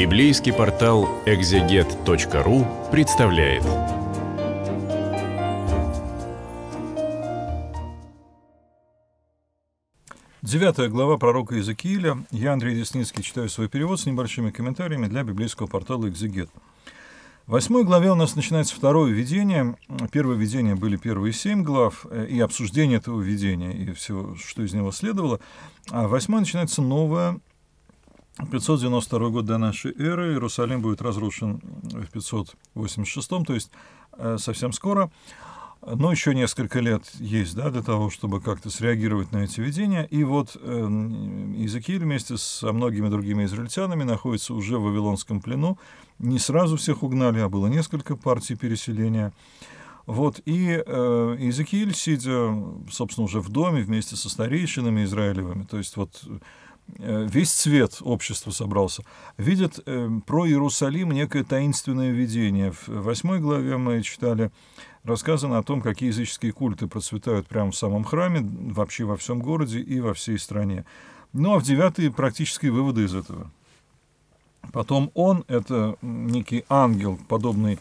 Библейский портал экзегет.ру представляет. Девятая глава пророка Иезекииля. Я, Андрей Десницкий, читаю свой перевод с небольшими комментариями для библейского портала «Экзегет». В восьмой главе у нас начинается второе видение. Первое видение были первые семь глав, э, и обсуждение этого видения, и все, что из него следовало. А в начинается новое 592 год до нашей эры Иерусалим будет разрушен в 586, то есть э, совсем скоро. Но еще несколько лет есть да, для того, чтобы как-то среагировать на эти видения. И вот э, Иезекииль вместе со многими другими израильтянами находится уже в Вавилонском плену. Не сразу всех угнали, а было несколько партий переселения. Вот, и э, Иезекииль, сидя, собственно, уже в доме вместе со старейшинами израилевыми, то есть вот Э, весь цвет общества собрался, видят э, про Иерусалим некое таинственное видение. В э, восьмой главе мы читали, рассказано о том, какие языческие культы процветают прямо в самом храме, вообще во всем городе и во всей стране. Ну а в девятый практические выводы из этого. Потом он, это некий ангел, подобный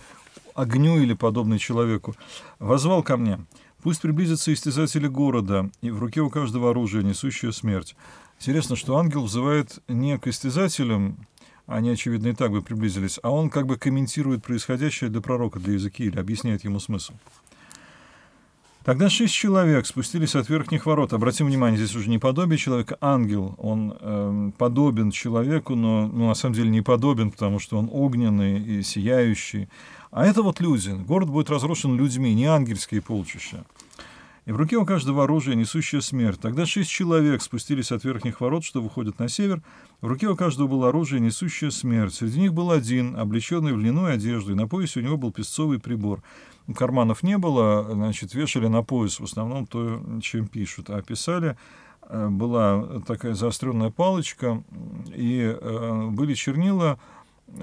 огню или подобный человеку, возвал ко мне. Пусть приблизятся истязатели города, и в руке у каждого оружие, несущее смерть. Интересно, что ангел взывает не к истязателям, они, очевидно, и так бы приблизились, а он как бы комментирует происходящее для пророка, для языки или объясняет ему смысл. Тогда шесть человек спустились от верхних ворот. Обратим внимание, здесь уже не подобие человека, ангел. Он э, подобен человеку, но ну, на самом деле не подобен, потому что он огненный и сияющий. А это вот люди. Город будет разрушен людьми, не ангельские полчища и в руке у каждого оружие, несущее смерть. Тогда шесть человек спустились от верхних ворот, что выходят на север. В руке у каждого было оружие, несущее смерть. Среди них был один, облеченный в льняную одежду, и на поясе у него был песцовый прибор. Карманов не было, значит, вешали на пояс в основном то, чем пишут, а писали э, была такая заостренная палочка, и э, были чернила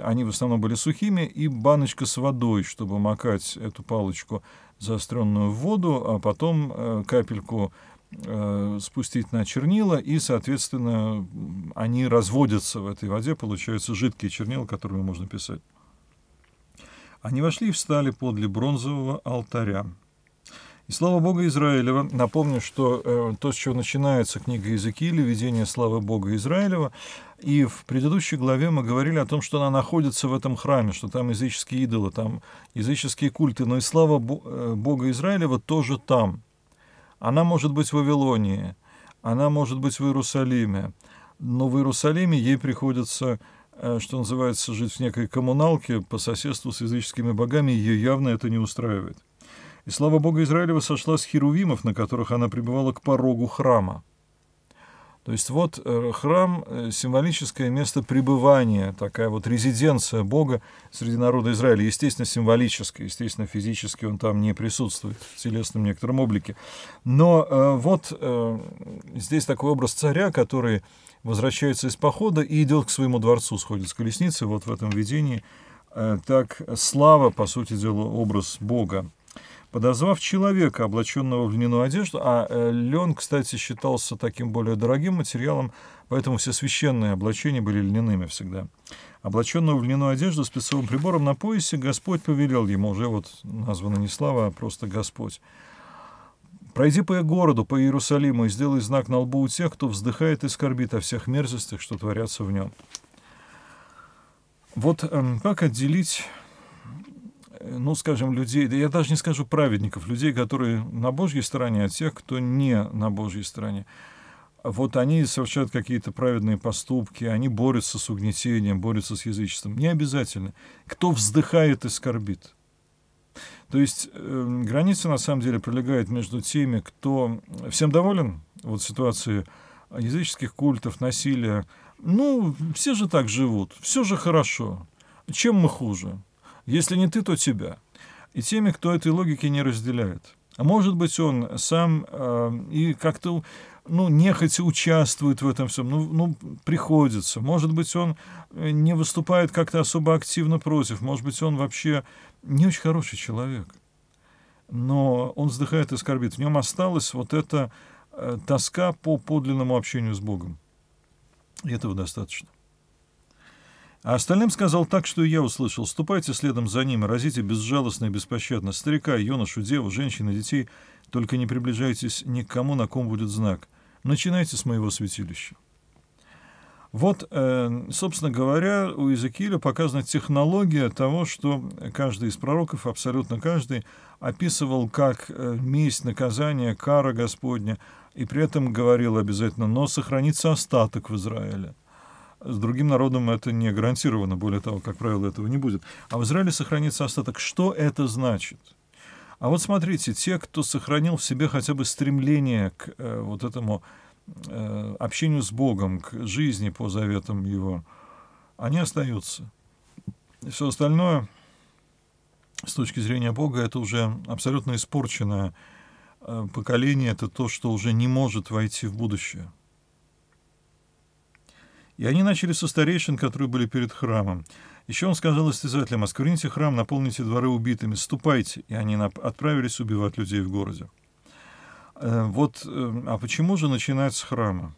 они в основном были сухими, и баночка с водой, чтобы макать эту палочку заостренную в воду, а потом э, капельку э, спустить на чернила, и, соответственно, они разводятся в этой воде, получаются жидкие чернила, которыми можно писать. Они вошли и встали подле бронзового алтаря. И слава Бога Израилева, напомню, что э, то, с чего начинается книга Иезекииля, «Видение славы Бога Израилева», и в предыдущей главе мы говорили о том, что она находится в этом храме, что там языческие идолы, там языческие культы, но и слава э, Бога Израилева тоже там. Она может быть в Вавилонии, она может быть в Иерусалиме, но в Иерусалиме ей приходится э, что называется, жить в некой коммуналке по соседству с языческими богами, ее явно это не устраивает и слава Бога Израилева сошла с херувимов, на которых она пребывала к порогу храма. То есть вот э, храм э, – символическое место пребывания, такая вот резиденция Бога среди народа Израиля. Естественно, символическое, естественно, физически он там не присутствует в телесном некотором облике. Но э, вот здесь такой образ царя, который возвращается из похода и идет к своему дворцу, сходит с колесницы. Вот в этом видении так слава, по сути дела, образ Бога подозвав человека, облаченного в льняную одежду, а э, лен, кстати, считался таким более дорогим материалом, поэтому все священные облачения были льняными всегда. Облаченного в льняную одежду с спецовым прибором на поясе, Господь повелел ему, уже вот названо не слава, а просто Господь. «Пройди по городу, по Иерусалиму, и сделай знак на лбу у тех, кто вздыхает и скорбит о всех мерзостях, что творятся в нем». Вот эм, как отделить ну, скажем, людей, да я даже не скажу праведников, людей, которые на Божьей стороне, а тех, кто не на Божьей стороне. Вот они совершают какие-то праведные поступки, они борются с угнетением, борются с язычеством. Не обязательно. Кто вздыхает и скорбит. То есть э, граница, на самом деле, пролегает между теми, кто всем доволен, вот ситуацией языческих культов, насилия. Ну, все же так живут, все же хорошо. Чем мы хуже? Если не ты, то тебя. И теми, кто этой логики не разделяет. А может быть, он сам э, и как-то ну, нехотя участвует в этом всем, ну, ну, приходится. Может быть, он э, не выступает как-то особо активно против, может быть, он вообще не очень хороший человек. Но он вздыхает и скорбит. В нем осталась вот эта э, тоска по подлинному общению с Богом. И этого достаточно. А остальным сказал так, что я услышал. «Ступайте следом за ним разите безжалостно и беспощадно старика, юношу, деву, женщин и детей. Только не приближайтесь ни к кому, на ком будет знак. Начинайте с моего святилища». Вот, э, собственно говоря, у Иезекииля показана технология того, что каждый из пророков, абсолютно каждый, описывал как э, месть, наказание, кара Господня, и при этом говорил обязательно, но сохранится остаток в Израиле. С другим народом это не гарантировано, более того, как правило, этого не будет. А в Израиле сохранится остаток. Что это значит? А вот смотрите, те, кто сохранил в себе хотя бы стремление к э, вот этому э, общению с Богом, к жизни по заветам Его, они остаются. Все остальное, с точки зрения Бога, это уже абсолютно испорченное э, поколение, это то, что уже не может войти в будущее. И они начали со старейшин, которые были перед храмом. Еще он сказал истязателям, «Оскверните храм, наполните дворы убитыми, ступайте!» И они отправились убивать людей в городе. Э, вот, э, а почему же начинать с храма?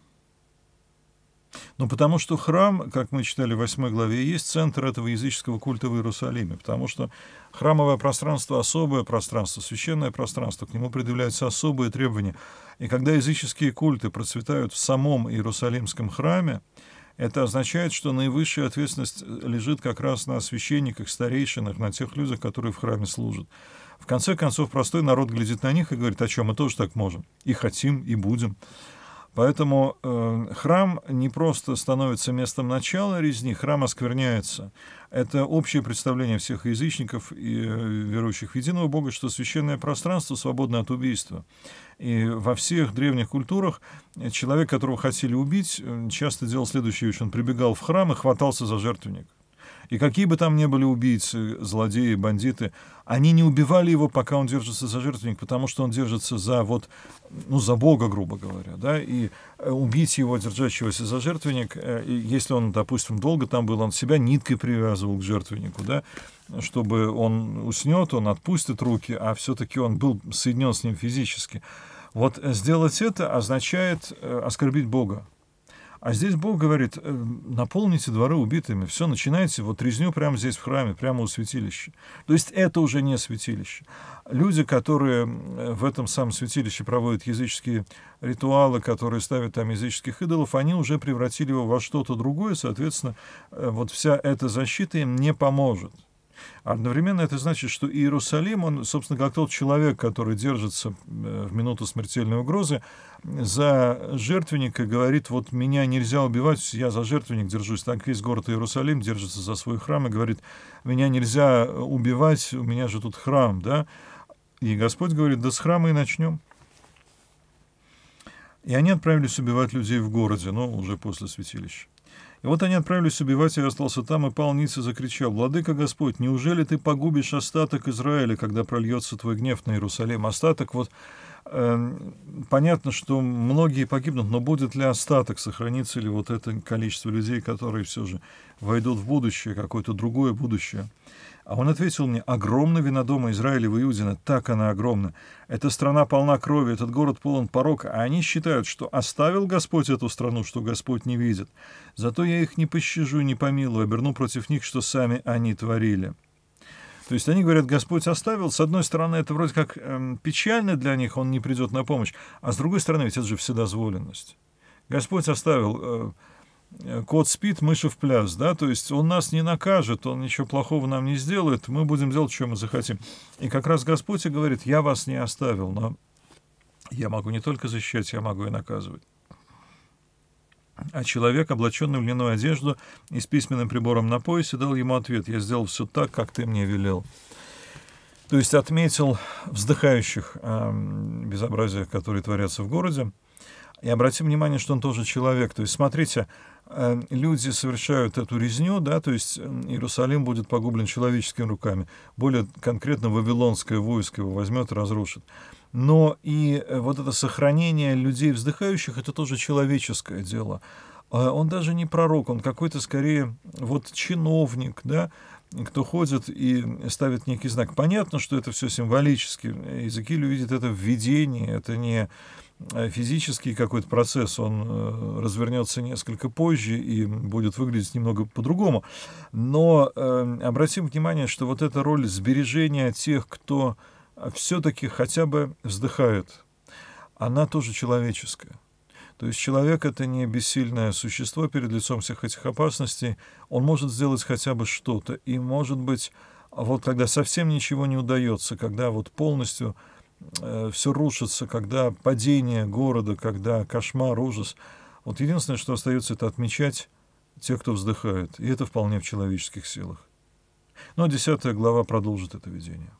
Ну, потому что храм, как мы читали в 8 главе, есть центр этого языческого культа в Иерусалиме, потому что храмовое пространство — особое пространство, священное пространство, к нему предъявляются особые требования. И когда языческие культы процветают в самом Иерусалимском храме, это означает, что наивысшая ответственность э, лежит как раз на священниках, старейшинах, на тех людях, которые в храме служат. В конце концов, простой народ глядит на них и говорит, о «А чем мы тоже так можем, и хотим, и будем. Поэтому э, храм не просто становится местом начала резни, храм оскверняется. Это общее представление всех язычников и э, верующих в единого Бога, что священное пространство свободно от убийства. И во всех древних культурах э, человек, которого хотели убить, э, часто делал следующее, он прибегал в храм и хватался за жертвенник. И какие бы там ни были убийцы, злодеи, бандиты, они не убивали его, пока он держится за жертвенник, потому что он держится за вот, ну, за Бога, грубо говоря, да, и э, убить его, держащегося за жертвенник, э, если он, допустим, долго там был, он себя ниткой привязывал к жертвеннику, да, чтобы он уснет, он отпустит руки, а все-таки он был соединен с ним физически. Вот э, сделать это означает оскорбить Бога, а здесь Бог говорит, э, наполните дворы убитыми, все, начинайте вот резню прямо здесь в храме, прямо у святилища. То есть это уже не святилище. Люди, которые в этом самом святилище проводят языческие ритуалы, которые ставят там языческих идолов, они уже превратили его во что-то другое, соответственно, э, вот вся эта защита им не поможет. Одновременно это значит, что Иерусалим, он, собственно, как тот человек, который держится э, в минуту смертельной угрозы, за жертвенника говорит, вот меня нельзя убивать, я за жертвенник держусь. Так весь город Иерусалим держится за свой храм и говорит, меня нельзя убивать, у меня же тут храм, да? И Господь говорит, да с храма и начнем. И они отправились убивать людей в городе, но уже после святилища. И вот они отправились убивать, и я остался там, и пал ниц и закричал, «Владыка Господь, неужели ты погубишь остаток Израиля, когда прольется твой гнев на Иерусалим?» Остаток вот Эм, понятно, что многие погибнут, но будет ли остаток, сохранится ли вот это количество людей, которые все же войдут в будущее, какое-то другое будущее? А он ответил мне, огромна винодома Израиля в Иудина, так она огромна. Эта страна полна крови, этот город полон порока, а они считают, что оставил Господь эту страну, что Господь не видит. Зато я их не пощажу, не помилую, оберну против них, что сами они творили». То есть они говорят, Господь оставил. С одной стороны, это вроде как эм, печально для них, он не придет на помощь. А с другой стороны, ведь это же вседозволенность. Господь оставил э, кот спит, мыши в пляс, да, то есть он нас не накажет, он ничего плохого нам не сделает, мы будем делать, что мы захотим. И как раз Господь и говорит, я вас не оставил, но я могу не только защищать, я могу и наказывать. А человек, облаченный в льняную одежду и с письменным прибором на поясе, дал ему ответ «Я сделал все так, как ты мне велел». То есть отметил вздыхающих э, эм, безобразиях, которые творятся в городе. И обратим внимание, что он тоже человек. То есть, смотрите, э, люди совершают эту резню, да, то есть эм, Иерусалим будет погублен человеческими руками. Более конкретно, Вавилонское войско его возьмет и разрушит но и э, вот это сохранение людей вздыхающих — это тоже человеческое дело. А он даже не пророк, он какой-то скорее вот чиновник, да, кто ходит и ставит некий знак. Понятно, что это все символически. Иезекииль видит это в видении, это не э, физический какой-то процесс, он э, развернется несколько позже и будет выглядеть немного по-другому. Но э, обратим внимание, что вот эта роль сбережения тех, кто все-таки хотя бы вздыхают. Она тоже человеческая. То есть человек — это не бессильное существо перед лицом всех этих опасностей. Он может сделать хотя бы что-то. И, может быть, вот когда совсем ничего не удается, когда вот полностью э, все рушится, когда падение города, когда кошмар, ужас, вот единственное, что остается, это отмечать тех, кто вздыхает. И это вполне в человеческих силах. Но десятая глава продолжит это видение.